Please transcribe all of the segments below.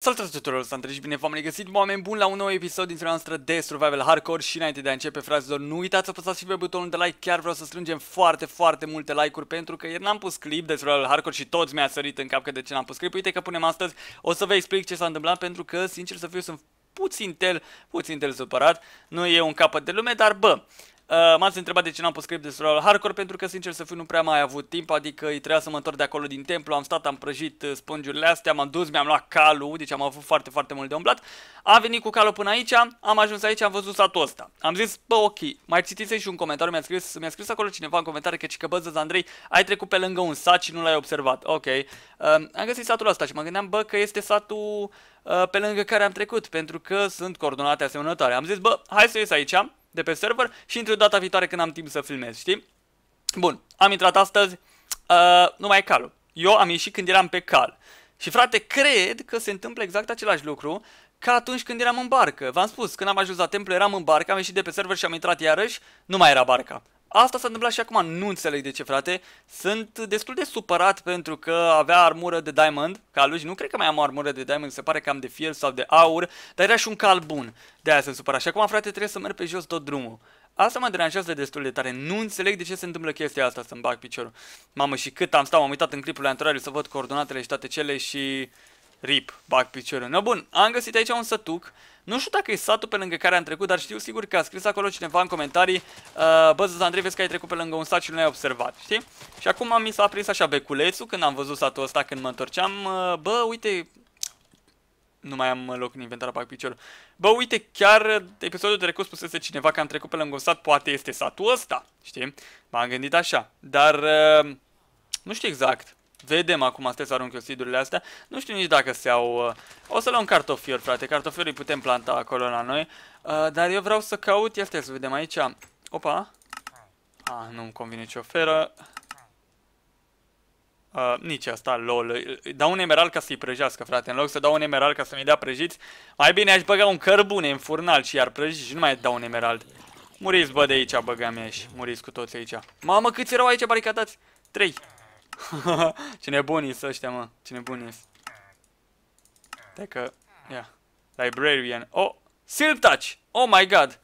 Salutare tuturor, sunt Andrei și bine v-am regăsit, oameni buni, la un nou episod dintr-o noastră de Survival Hardcore și înainte de a începe, fraților, nu uitați să apăsați și pe butonul de like, chiar vreau să strângem foarte, foarte multe like-uri pentru că ieri n-am pus clip de Survival Hardcore și toți mi-a sărit în cap că de ce n-am pus clip, uite că punem astăzi, o să vă explic ce s-a întâmplat pentru că, sincer să fiu, sunt puțin tel, puțin tel supărat, nu e un capăt de lume, dar bă, Uh, m-ați întrebat de ce n-am pus clip de survival hardcore, pentru că sincer să fiu nu prea mai avut timp, adică îi trebuia să mă întorc de acolo din templu, am stat, am prăjit uh, spongiurile astea, m-am dus, mi-am luat calul, deci am avut foarte, foarte mult de umblat. Am venit cu calul până aici, am ajuns aici, am văzut satul ăsta. Am zis, bă, ok, mai citiți și un comentariu, mi-a scris, mi-a scris acolo cineva în comentariu că ci că băzăz Andrei, ai trecut pe lângă un sat și nu l-ai observat. Ok, uh, am găsit satul ăsta și mă gândeam, bă, că este satul uh, pe lângă care am trecut, pentru că sunt coordonate asemănătoare. Am zis, bă, hai să ies aici, de pe server și intru data viitoare când am timp să filmez, știi? Bun, am intrat astăzi, uh, nu mai e calul. Eu am ieșit când eram pe cal. Și frate, cred că se întâmplă exact același lucru ca atunci când eram în barcă. V-am spus, când am ajuns la templu, eram în barcă, am ieșit de pe server și am intrat iarăși, nu mai era barca. Asta s-a întâmplat și acum, nu înțeleg de ce, frate. Sunt destul de supărat pentru că avea armură de diamond, ca lui, nu cred că mai am o armură de diamond, se pare că am de fier sau de aur, dar era și un cal bun. De aia sunt supărat. Și acum, frate, trebuie să merg pe jos tot drumul. Asta mă deranjează destul de tare. Nu înțeleg de ce se întâmplă chestia asta să-mi bag piciorul. Mamă, și cât am stat, m-am uitat în clipul anterior să văd coordonatele și toate cele și... Rip, bag piciorul. No, bun, am găsit aici un sătuc nu știu dacă e satul pe lângă care am trecut, dar știu sigur că a scris acolo cineva în comentarii uh, Bă, Zăz Andrei, vezi că ai trecut pe lângă un sat și nu l-ai observat, știi? Și acum mi s-a prins așa beculețul când am văzut satul ăsta când mă întorceam uh, Bă, uite, nu mai am loc în inventar, apag piciorul. Bă, uite, chiar episodul trecut spusese cineva că am trecut pe lângă un sat, poate este satul ăsta, știi? M-am gândit așa, dar uh, nu știu exact. Vedem acum, trebuie să arunc eu sidurile astea. Nu știu nici dacă se au... Uh, o să luăm cartofiori, frate. Cartofiori putem planta acolo la noi. Uh, dar eu vreau să caut... Ia să vedem aici. Opa. Ah, nu-mi convine ce oferă. Uh, nici asta, lol. Dau un emerald ca să-i prăjească, frate. În loc să dau un emerald ca să-mi dea prăjiți, mai bine aș băga un cărbune în furnal și iar prăjiți și nu mai dau un emerald. Muriți, bă, de aici, băgăm mea și muriți cu toți aici. Mamă, câți erau aici baricatați? 3. Ce nebunii sunt ăștia, mă. Ce nebunii sunt. Stai că... Ia. Librarian. Oh! Silk Touch! Oh my god!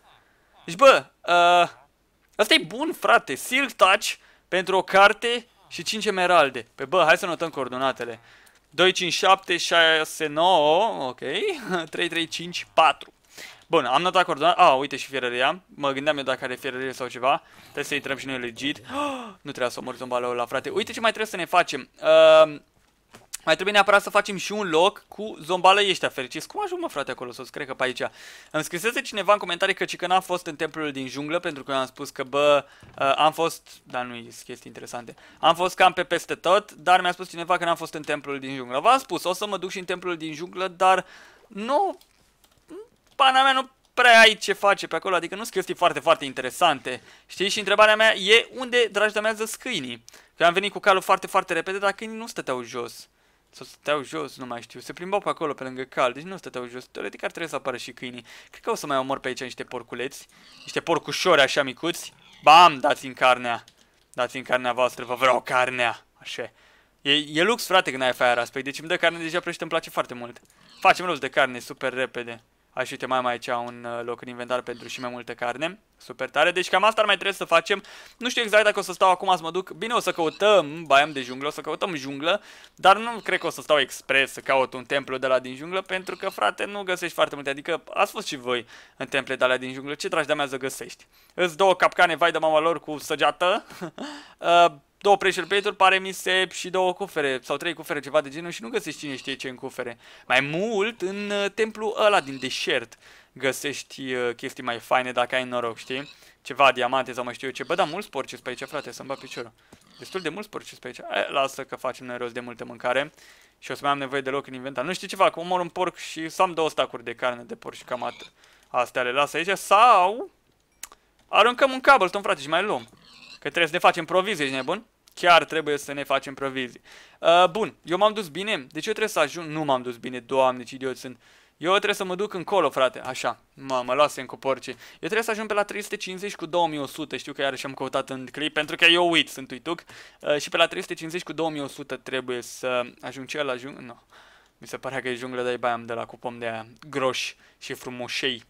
Deci, bă, uh, ăsta e bun, frate. Silk Touch pentru o carte și 5 emeralde. Pe păi, bă, hai să notăm coordonatele. 2, 5, 7, 6, 9, ok, 3, 3, 5, 4. Bun, am notat coordonat. A, uite și fierăria. Mă gândeam eu dacă are fierărie sau ceva. Trebuie să intrăm și noi legit. Oh, nu trebuia să omor zombalul la frate. Uite ce mai trebuie să ne facem. Uh, mai trebuie neapărat să facem și un loc cu zombală ăștia fericiți. Cum ajung, mă, frate, acolo sus? Cred că pe aici. Îmi scrisese cineva în comentarii că că n-a fost în templul din junglă, pentru că am spus că, bă, uh, am fost... Dar nu e chestii interesante. Am fost cam pe peste tot, dar mi-a spus cineva că n-am fost în templul din junglă. V-am spus, o să mă duc și în templul din junglă, dar nu pana mea, nu prea ai ce face pe acolo, adică nu sunt chestii foarte, foarte interesante. Știi? Și întrebarea mea e unde drajdamează scâinii? Că am venit cu calul foarte, foarte repede, dar câinii nu stăteau jos. Sau stăteau jos, nu mai știu. Se plimbau pe acolo, pe lângă cal, deci nu stăteau jos. Teoretic ar trebui să apară și câinii. Cred că o să mai omor pe aici niște porculeți, niște porcușori așa micuți. Bam, dați în carnea. dați în carnea voastră, vă vreau carnea. Așa. E, e lux, frate, când ai fire aspect, păi, deci îmi dă carne deja prește, îmi place foarte mult. Facem rost de carne super repede. Aș uite, mai am aici un uh, loc în inventar pentru și mai multă carne. Super tare. Deci cam asta ar mai trebui să facem. Nu știu exact dacă o să stau acum să mă duc. Bine, o să căutăm baiam de junglă, o să căutăm junglă. Dar nu cred că o să stau expres să caut un templu de la din junglă. Pentru că, frate, nu găsești foarte multe. Adică ați fost și voi în temple de la din junglă. Ce dragi de-a mea să găsești? Îți două capcane, vai de mama lor, cu săgeată. uh, două pressure plate-uri, pare mi se, și două cufere sau trei cufere, ceva de genul și nu găsești cine știe ce în cufere. Mai mult, în uh, templu ăla din deșert găsești uh, chestii mai faine dacă ai noroc, știi? Ceva diamante sau mai știu eu ce. Bă, dar mulți porci pe aici, frate, să-mi bat piciorul. Destul de mulți porci pe aici. E, lasă că facem noi rost de multă mâncare. Și o să mai am nevoie de loc în inventar. Nu știu ceva, Cum omor un porc și să am două stacuri de carne de porc și cam atât. Astea le las aici. Sau aruncăm un cableton, frate, și mai luăm. Că trebuie să ne facem provizie, ești nebun? chiar trebuie să ne facem provizii. Uh, bun, eu m-am dus bine? Deci ce trebuie să ajung? Nu m-am dus bine, doamne, ce idiot sunt. Eu trebuie să mă duc încolo, frate, așa, mă, mă lase în porce. Eu trebuie să ajung pe la 350 cu 2100, știu că iarăși am căutat în clip, pentru că eu uit, sunt uituc. Uh, și pe la 350 cu 2100 trebuie să ajung ce ajung, nu. No. Mi se pare că e junglă, de bai am de la cupom de aia groși și frumoșei.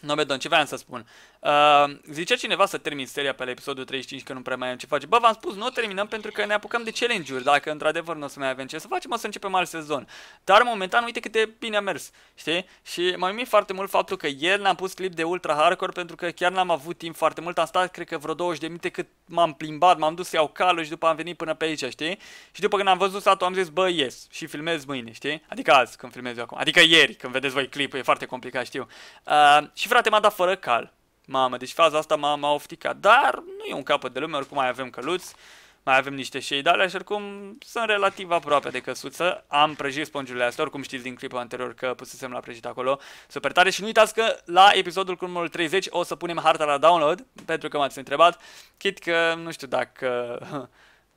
No, bedon, ce vreau să spun? Uh, zicea cineva să termin seria pe la episodul 35 că nu prea mai am ce face. Bă, v-am spus, nu o terminăm pentru că ne apucăm de challenge-uri. Dacă într-adevăr nu o să mai avem ce să facem, o să începem alt sezon. Dar momentan, uite cât de bine a mers, știi? Și m-a uimit foarte mult faptul că ieri n-am pus clip de ultra hardcore pentru că chiar n-am avut timp foarte mult. Am stat, cred că vreo 20 de minute cât m-am plimbat, m-am dus să iau calul și după am venit până pe aici, știi? Și după când am văzut satul, am zis, bă, ies și filmez mâine, știi? Adică azi când filmez eu acum. Adică ieri, când vedeți voi clipul, e foarte complicat, știu. Uh, și frate, m-a dat fără cal. Mamă, deci faza asta m-a ofticat. Dar nu e un capăt de lume, oricum mai avem căluți, mai avem niște shade alea și oricum sunt relativ aproape de căsuță. Am prăjit spongiurile astea, oricum știți din clipul anterior că pusesem la prăjit acolo. Super tare și nu uitați că la episodul cu numărul 30 o să punem harta la download, pentru că m-ați întrebat. Chit că nu știu dacă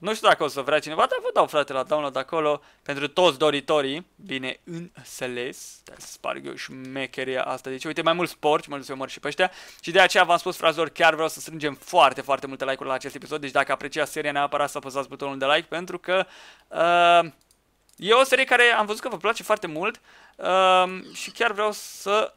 nu știu dacă o să vrea cineva, dar vă dau frate la download acolo pentru toți doritorii. Bine înțeles. Dar sparg eu șmecheria asta. Deci uite, mai mult sport, mă duc să și pe ăștia. Și de aceea v-am spus, frazor, chiar vreau să strângem foarte, foarte multe like-uri la acest episod. Deci dacă apreciați seria, neapărat să apăsați butonul de like pentru că... Uh, E o serie care am văzut că vă place foarte mult uh, și chiar vreau să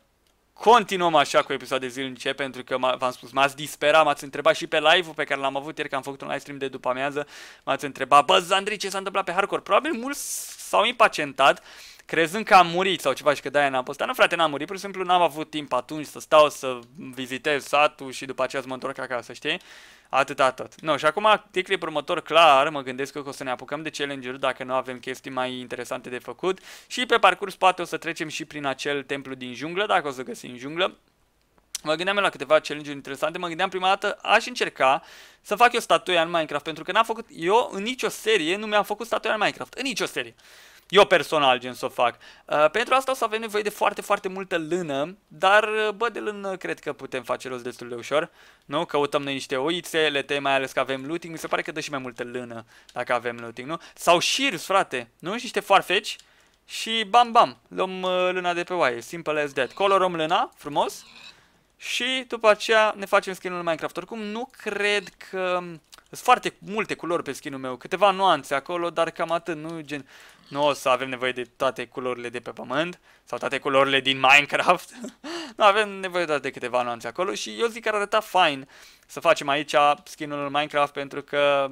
Continuăm așa cu episoade zilnice pentru că v-am spus, m-ați disperat, m-ați întrebat și pe live-ul pe care l-am avut ieri, că am făcut un live stream de după amiază, m-ați întrebat, bă, Zandri, ce s-a întâmplat pe hardcore? Probabil mulți s-au impacientat crezând că am murit sau ceva și că de-aia n-am postat. Nu, frate, n-am murit, pur și simplu n-am avut timp atunci să stau să vizitez satul și după aceea să mă întorc acasă, știi? Atât, atât Nu, no, și acum, ticlip următor, clar, mă gândesc că o să ne apucăm de challenge-uri dacă nu avem chestii mai interesante de făcut și pe parcurs poate o să trecem și prin acel templu din junglă, dacă o să găsim junglă. Mă gândeam la câteva challenge interesante, mă gândeam prima dată, aș încerca să fac eu statuia în Minecraft, pentru că n-am făcut, eu în nicio serie nu mi-am făcut statuia în Minecraft, în nicio serie. Eu personal gen să o fac. Uh, pentru asta o să avem nevoie de foarte, foarte multă lână, dar uh, bă, de lână cred că putem face rost destul de ușor. Nu? Căutăm noi niște oițe, lete, mai ales că avem looting. Mi se pare că dă și mai multă lână dacă avem looting, nu? Sau shears, frate, nu? Și niște farfeci. Și bam, bam, luăm uh, lâna de pe oaie, simple as that. Colorăm lâna, frumos. Și după aceea ne facem skin-ul Minecraft. Oricum, nu cred că sunt foarte multe culori pe skinul meu, câteva nuanțe acolo, dar cam atât, nu gen... Nu o să avem nevoie de toate culorile de pe pământ sau toate culorile din Minecraft. nu avem nevoie doar de câteva nuanțe acolo și eu zic că ar arăta fain să facem aici skinul Minecraft pentru că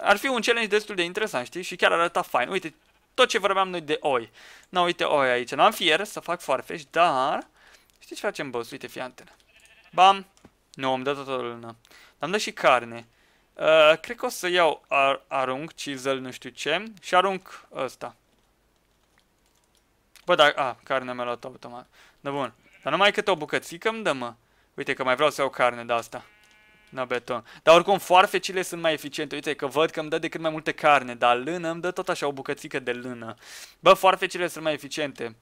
ar fi un challenge destul de interesant, știi? Și chiar ar arăta fain. Uite, tot ce vorbeam noi de oi. Nu uite oi aici. N-am fier să fac farfeș, dar... Știi ce facem, boss? Uite, fii Bam! Nu, am dat totul lână. Dar îmi și carne. Uh, cred că o să iau ar arunc, chisel, nu știu ce, și arunc ăsta. Bă, dar, a, carne mi-a luat automat. Da, bun. Dar numai câte o bucățică îmi dă, mă. Uite că mai vreau să iau carne de asta. Na, beton. Dar oricum, foarfecile sunt mai eficiente. Uite că văd că îmi dă de cât mai multe carne, dar lână îmi dă tot așa o bucățică de lână. Bă, foarfecile sunt mai eficiente.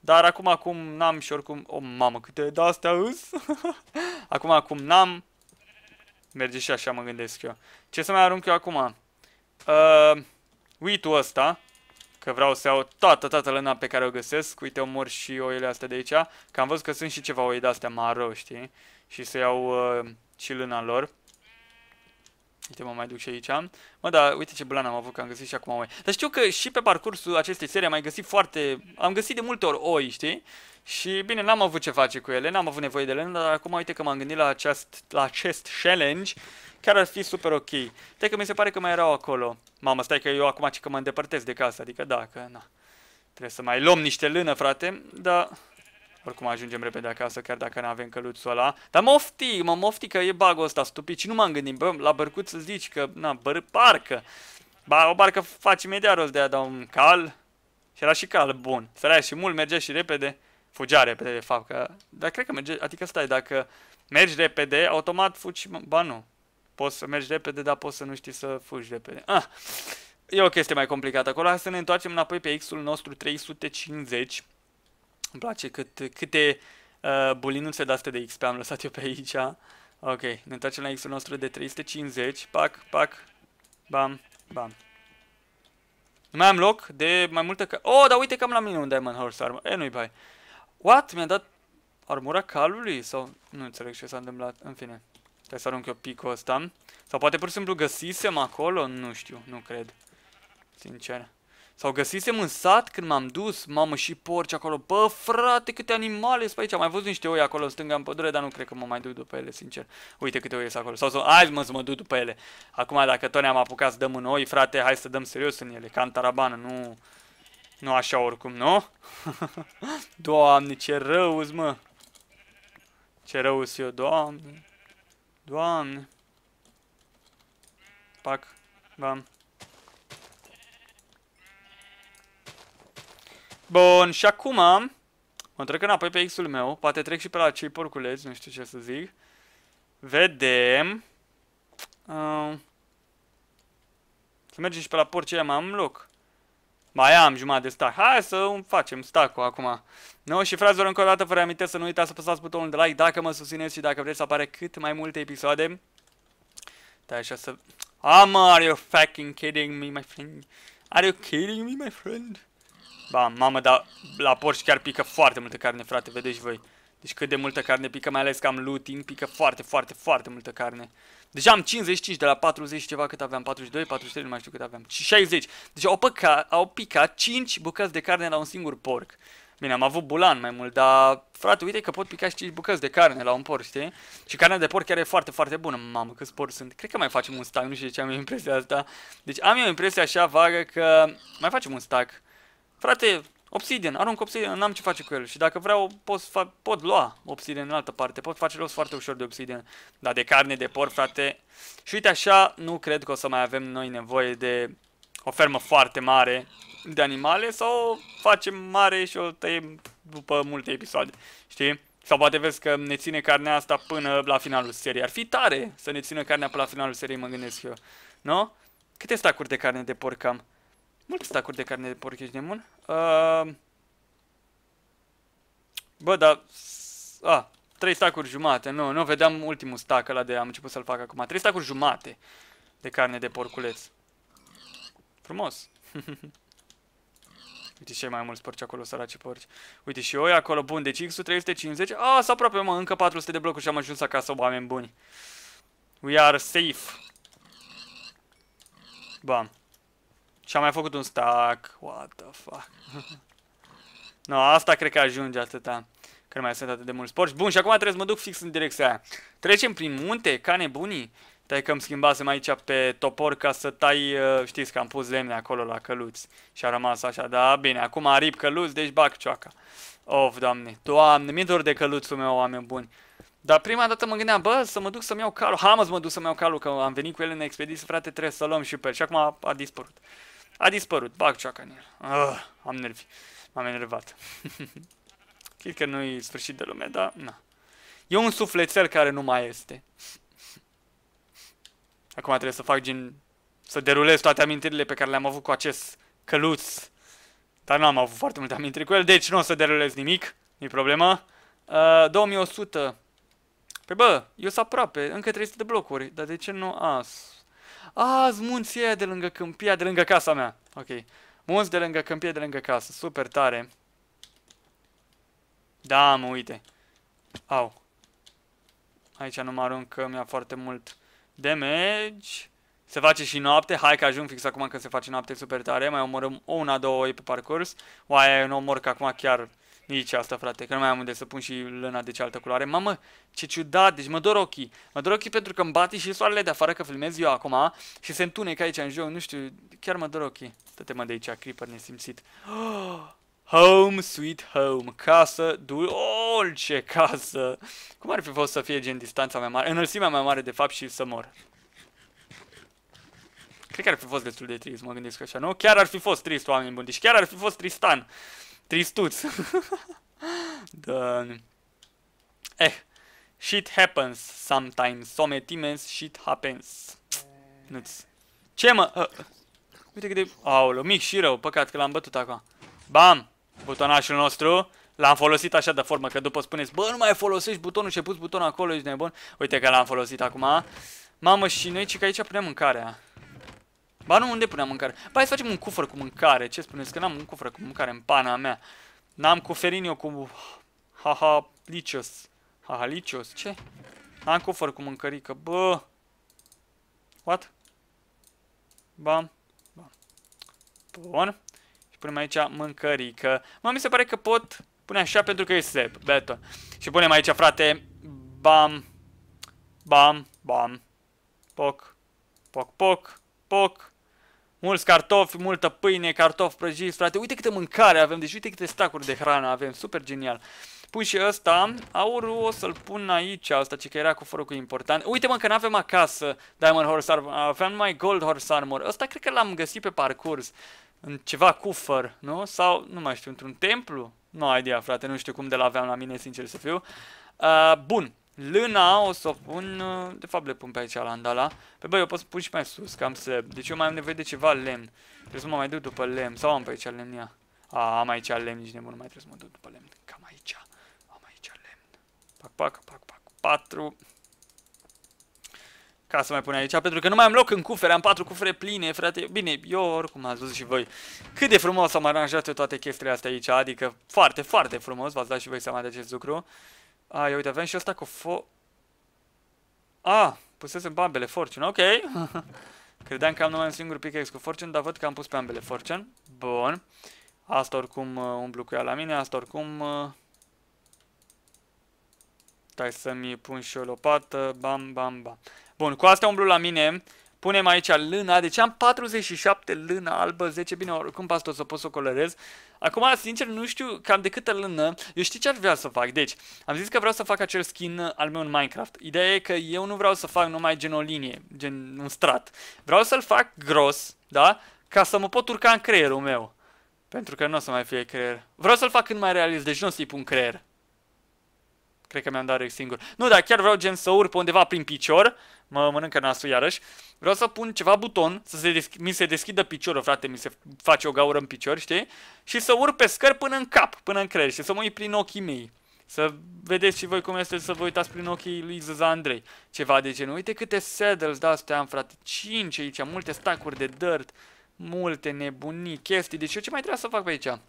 Dar acum, acum n-am și oricum... O, oh, mamă, câte de astea îs? acum, acum n-am Merge și așa, mă gândesc eu. Ce să mai arunc eu acum? Uh, Uitul ăsta. Că vreau să iau toată, toată lăna pe care o găsesc. Uite, omor și oile astea de aici. Că am văzut că sunt și ceva oi de-astea maro, știi? Și să iau uh, și lâna lor. Uite, mă mai duc și aici. Mă, da, uite ce blană am avut, că am găsit și acum oi. Dar știu că și pe parcursul acestei serii am mai găsit foarte... Am găsit de multe ori oi, știi? Și bine, n-am avut ce face cu ele, n-am avut nevoie de ele, dar acum uite că m-am gândit la, acest, la acest challenge, chiar ar fi super ok. Uite că mi se pare că mai erau acolo. Mamă, stai că eu acum ce că mă îndepărtez de casă, adică da, că na. Trebuie să mai luăm niște lână, frate, dar... Oricum ajungem repede acasă, chiar dacă nu avem căluțul ăla. Dar mofti, mă mofti că e bagul ăsta stupid și nu m-am gândit, bă, la bărcuț să zici că, na, băr parcă. Ba, o barcă faci imediat rost de a da un cal. Și era și cal bun. Sărea și mult, mergea și repede fugea repede, de fapt. Că, dar cred că merge, adică stai, dacă mergi repede, automat fugi, ba nu. Poți să mergi repede, dar poți să nu știi să fugi repede. Ah, e o chestie mai complicată acolo. Hai să ne întoarcem înapoi pe X-ul nostru 350. Îmi place cât, câte uh, bulinuțe de astea de XP am lăsat eu pe aici. Ok, ne întoarcem la X-ul nostru de 350. Pac, pac, bam, bam. Nu mai am loc de mai multă... Oh, dar uite că am la mine un Diamond Horse Armor. E, nu-i bai. What? Mi-a dat armura calului? Sau nu înțeleg ce s-a întâmplat. În fine. Trebuie să arunc eu picul ăsta. Sau poate pur și simplu găsisem acolo? Nu știu, nu cred. Sincer. Sau găsisem în sat când m-am dus, mamă și porci acolo. Bă, frate, câte animale sunt aici. Am mai văzut niște oi acolo în stânga în pădure, dar nu cred că mă mai duc după ele, sincer. Uite câte oi sunt acolo. Sau, sau hai mă să mă duc după ele. Acum, dacă tot ne-am apucat să dăm în oi, frate, hai să dăm serios în ele. Ca tarabană, nu... Nu așa oricum, nu? doamne, ce rău mă! Ce rău eu, doamne! Doamne! Pac, bam. Bun, și acum am. mă trec înapoi pe X-ul meu. Poate trec și pe la cei porculeți, nu știu ce să zic. Vedem. Uh, să mergem și pe la porcii mai am loc. Mai am jumătate de stack. Hai să facem stack-ul acum. Nu? Și fraților, încă o dată vă reamintesc să nu uitați să apăsați butonul de like dacă mă susțineți și dacă vreți să apare cât mai multe episoade. Da, așa să... Am, are you fucking kidding me, my friend? Are you kidding me, my friend? Ba, mamă, dar la porci chiar pică foarte multă carne, frate, vedeți voi. Deci cât de multă carne pică, mai ales că am looting, pică foarte, foarte, foarte multă carne. Deja am 55 de la 40 ceva cât aveam, 42, 43, nu mai știu cât aveam, 60. Deci au, păca, au picat 5 bucăți de carne la un singur porc. Bine, am avut bulan mai mult, dar frate, uite că pot pica și 5 bucăți de carne la un porc, știi? Și carnea de porc chiar e foarte, foarte bună, mamă, câți porc sunt. Cred că mai facem un stack, nu știu de ce am eu impresia asta. Deci am eu impresia așa vagă că mai facem un stack. Frate, Obsidian, arunc obsidian, n-am ce face cu el și dacă vreau pot, pot lua obsidian în altă parte, pot face rost foarte ușor de obsidian, dar de carne, de porc, frate. Și uite așa, nu cred că o să mai avem noi nevoie de o fermă foarte mare de animale sau o facem mare și o tăiem după multe episoade, știi? Sau poate vezi că ne ține carnea asta până la finalul seriei. Ar fi tare să ne țină carnea până la finalul seriei, mă gândesc eu. Nu? Câte stacuri de carne de porc am? Multe stacuri de carne de porc ești demon. Uh, ehm, bă, dar... A, trei stacuri jumate. Nu, nu vedeam ultimul stac ăla de am început să-l fac acum. Trei stacuri jumate de carne de porculeț. Frumos. Uite și mai mulți porci acolo, săraci porci. Uite și oi acolo, bun, deci x 350. A, s aproape, mă, încă 400 de blocuri și am ajuns acasă, oameni buni. We are safe. Bam. Și am mai făcut un stack. What the fuck? no, asta cred că ajunge atâta. Că nu mai sunt atât de mulți porci. Bun, și acum trebuie să mă duc fix în direcția aia. Trecem prin munte, ca nebunii. Tai că îmi schimbasem aici pe topor ca să tai, uh, știți că am pus lemne acolo la căluți și a rămas așa, da, bine, acum arip căluți, deci bag cioaca. Of, doamne, doamne, mi-e dor de căluțul meu, oameni buni. Dar prima dată mă gândeam, bă, să mă duc să-mi iau calul, hamă mă duc să-mi iau calul, că am venit cu el în expediție, frate, trebuie să luăm și pe el. Și acum a, a dispărut. A dispărut. Bag cioaca în el. Uh, am nervi. M-am enervat. Chit că nu-i sfârșit de lume, dar na. E un sufletel care nu mai este. Acum trebuie să fac gen... Să derulez toate amintirile pe care le-am avut cu acest căluț. Dar nu am avut foarte multe amintiri cu el, deci nu o să derulez nimic. nu problema. Uh, 2100. Pe bă, eu sunt aproape. Încă 300 de blocuri. Dar de ce nu as? Ah, Azi munții de lângă câmpia, de lângă casa mea. Ok. Munți de lângă câmpie, de lângă casă. Super tare. Da, mă, uite. Au. Aici nu mă arunc că mi-a foarte mult damage. Se face și noapte. Hai că ajung fix acum când se face noapte super tare. Mai omorăm o, una, două oi pe parcurs. Oaia, eu nu omor că acum chiar nici asta, frate, că nu mai am unde să pun și lâna de cealaltă culoare. Mamă, ce ciudat, deci mă dor ochii. Mă dor ochii pentru că îmi bate și soarele de afară, că filmez eu acum și se întunecă aici în joc, nu știu, chiar mă dor ochii. stă mă de aici, creeper nesimțit. Oh, home sweet home, casă, dulce Oh, ce casă! Cum ar fi fost să fie gen distanța mai mare, înălțimea mai mare de fapt și să mor? Cred că ar fi fost destul de trist, mă gândesc așa, nu? Chiar ar fi fost trist, oameni buni, deci chiar ar fi fost Tristan. Tristuț. da. Eh, shit happens sometimes, sometimes shit happens. Nu-ți... Ce mă? Uh, uite cât de... Aolo, mic și rău, păcat că l-am bătut acum. Bam! Butonașul nostru. L-am folosit așa de formă, că după spuneți, bă, nu mai folosești butonul și ai pus butonul acolo, ești nebun. Uite că l-am folosit acum. Mamă, și noi, ce că aici punem mâncarea. Ba nu, unde puneam mâncare? Ba hai să facem un cufăr cu mâncare. Ce spuneți? Că n-am un cufăr cu mâncare în pana mea. N-am cuferin eu cu... Haha, licios. Haha, licios. Ce? N-am cufăr cu mâncărică. Bă! What? Bam. Bam. Bun. Și punem aici mâncărică. Mă, mi se pare că pot pune așa pentru că e sep. Beton. Și punem aici, frate, bam, bam, bam, poc, poc, poc, poc, Mulți cartofi, multă pâine, cartofi prăjiți, frate. Uite câte mâncare avem, deci uite câte stacuri de hrană avem. Super genial. Pun păi și ăsta. Aurul o să-l pun aici, asta ce că era cu cu important. Uite mă că n-avem acasă Diamond Horse Armor. avem mai Gold Horse Armor. Ăsta cred că l-am găsit pe parcurs. În ceva cufăr, nu? Sau, nu mai știu, într-un templu? Nu ai idea, frate, nu știu cum de-l aveam la mine, sincer să fiu. Uh, bun. Lâna o să o pun, de fapt le pun pe aici randala. Pe băi, eu pot să pun și mai sus, că am seb. Deci eu mai am nevoie de ceva lemn. Trebuie să mă mai duc după lemn. Sau am pe aici lemnia. A, am aici lemn, nici nebun, nu mai trebuie să mă duc după lemn. Cam aici. Am aici lemn. Pac, pac, pac, pac. 4. Ca să mai pun aici, pentru că nu mai am loc în cufere, am patru cufere pline, frate. Bine, eu oricum ați văzut și voi cât de frumos am aranjat eu toate chestiile astea aici, adică foarte, foarte frumos, v-ați dat și voi seama de acest lucru. Ai, uite, avem și asta cu fo... A, pusesem pe ambele Fortune, ok. Credeam că am numai un singur pickaxe cu Fortune, dar văd că am pus pe ambele Fortune. Bun. Asta oricum uh, umblu cu ea la mine, asta oricum... Uh, stai să-mi pun și o lopată, bam, bam, bam. Bun, cu asta umblu la mine. Punem aici lână, deci am 47 lână albă, 10, bine, oricum pe asta o să pot să o colorez. Acum, sincer, nu știu cam de câtă lână, eu știi ce ar vrea să fac, deci, am zis că vreau să fac acel skin al meu în Minecraft. Ideea e că eu nu vreau să fac numai gen o linie, gen un strat. Vreau să-l fac gros, da? Ca să mă pot urca în creierul meu. Pentru că nu o să mai fie creier. Vreau să-l fac cât mai realist, deci nu o să-i pun creier. Cred că mi-am dat rex singur. Nu, dar chiar vreau gen să urc pe undeva prin picior. Mă mănâncă nasul iarăși. Vreau să pun ceva buton, să se mi se deschidă piciorul, frate, mi se face o gaură în picior, știi? Și să urc pe scări până în cap, până în creier și să mă uit prin ochii mei. Să vedeți și voi cum este să vă uitați prin ochii lui Zaza Andrei. Ceva de genul. Uite câte saddles de-astea am, frate. 5 aici, multe stacuri de dirt, multe nebunii, chestii. Deci eu ce mai trebuie să fac pe aici? Cam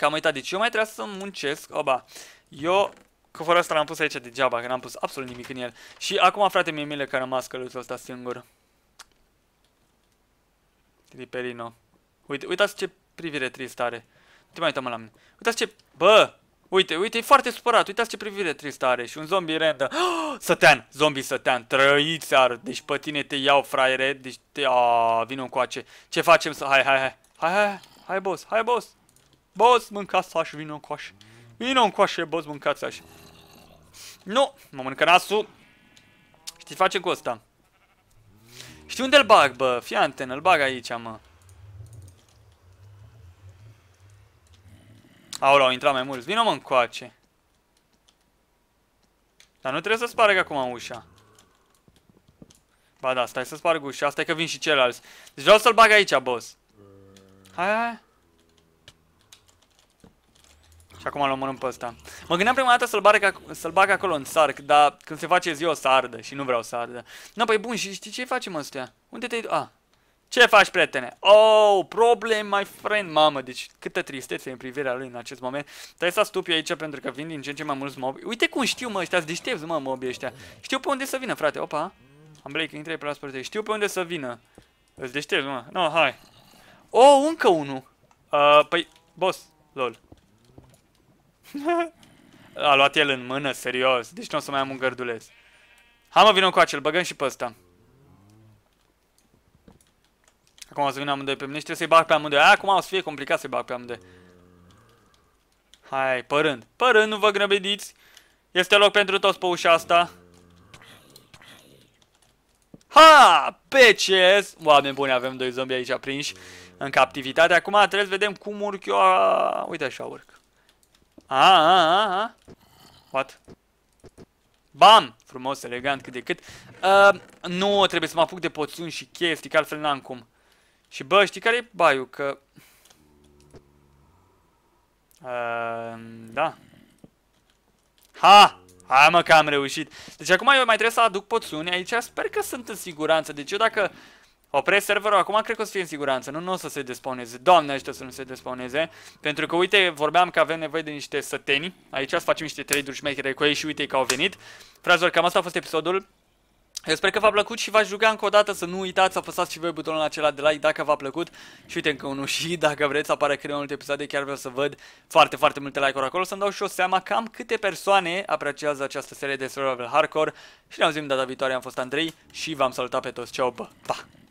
am uitat. Deci eu mai trebuie să muncesc. Oba. Eu Cufărul ăsta l-am pus aici degeaba, că n-am pus absolut nimic în el. Și acum, frate, mi-e mile că a rămas căluțul ăsta singur. Triperino. Uite, uitați ce privire tristă are. te mai uităm la mine. Uitați ce... Bă! Uite, uite, e foarte supărat. Uitați ce privire tristă are. Și un zombie random. Oh, sătean! Zombie sătean! Trăiți, ar! Deci pe tine te iau, fraiere. Deci te... Oh, un coace. Ce facem să... Hai, hai, hai. Hai, hai, hai, boss. Hai, boss. Boss, mâncați aș, vină încoace. Vino încoace, boss, mâncați așa. Nu, mă mănâncă nasul. Știi face cu ăsta. Știi unde l bag, bă? Fii anten, îl bag aici, mă. Aula, au intrat mai mulți. Vino mă încoace. Dar nu trebuie să spargă acum ușa. Ba da, stai să sparg ușa. Asta e că vin și ceilalți. Deci vreau să-l bag aici, boss. Hai, hai, hai. Și acum l-am mănânc pe ăsta. Mă gândeam prima dată să-l bag, să bag acolo în sarc, dar când se face ziua să ardă și nu vreau să ardă. Na, păi bun, și știi ce facem ăstea? Unde te-ai... A, ce faci, prietene? Oh, problem, my friend, mamă, deci câtă tristețe în privirea lui în acest moment. Trebuie să stupi aici pentru că vin din ce în ce mai mulți mobi. Uite cum știu, mă, ăștia deștepți, mă, mobi ăștia. Știu pe unde să vină, frate, opa. Am blake, intră pe la spărte. Știu pe unde să vină. Îți deștepți, mă. No, hai. Oh, încă unul. Uh, păi, boss, lol. A luat el în mână, serios. Deci nu o să mai am un gărduleț. Hai mă, vină cu acel, băgăm și pe ăsta. Acum o să vină amândoi pe mine și trebuie să-i bag pe amândoi. Acum o să fie complicat să-i bag pe amândoi. Hai, părând. Părând, nu vă grăbediți. Este loc pentru toți pe ușa asta. Ha! Peces! Oameni buni, avem doi zombi aici aprinși în captivitate. Acum trebuie să vedem cum urc eu. Uite așa urc. A, a, a, a. What? Bam! Frumos, elegant, cât de cât. Uh, nu, trebuie să mă apuc de poțiuni și chestii, că altfel n-am cum. Și bă, știi care e baiu? Că... Uh, da. Ha! Hai mă că am reușit. Deci acum eu mai trebuie să aduc poțiuni aici. Sper că sunt în siguranță. Deci eu dacă Opresc serverul, acum cred că o să fie în siguranță, nu, nu o să se despawneze. Doamne ajută să nu se despawneze. Pentru că, uite, vorbeam că avem nevoie de niște săteni. Aici să facem niște trade-uri șmechere cu ei și uite că au venit. Frazor, cam asta a fost episodul. Eu sper că v-a plăcut și v-aș ruga încă o dată să nu uitați să apăsați și voi butonul acela de like dacă v-a plăcut. Și uite încă unul și dacă vreți să apară cât mai multe episoade, chiar vreau să văd foarte, foarte multe like-uri acolo. Să-mi dau și o seama cam câte persoane apreciază această serie de Survival Hardcore. Și ne auzim data viitoare, am fost Andrei și v-am salutat pe toți. Ceau, bă! Pa!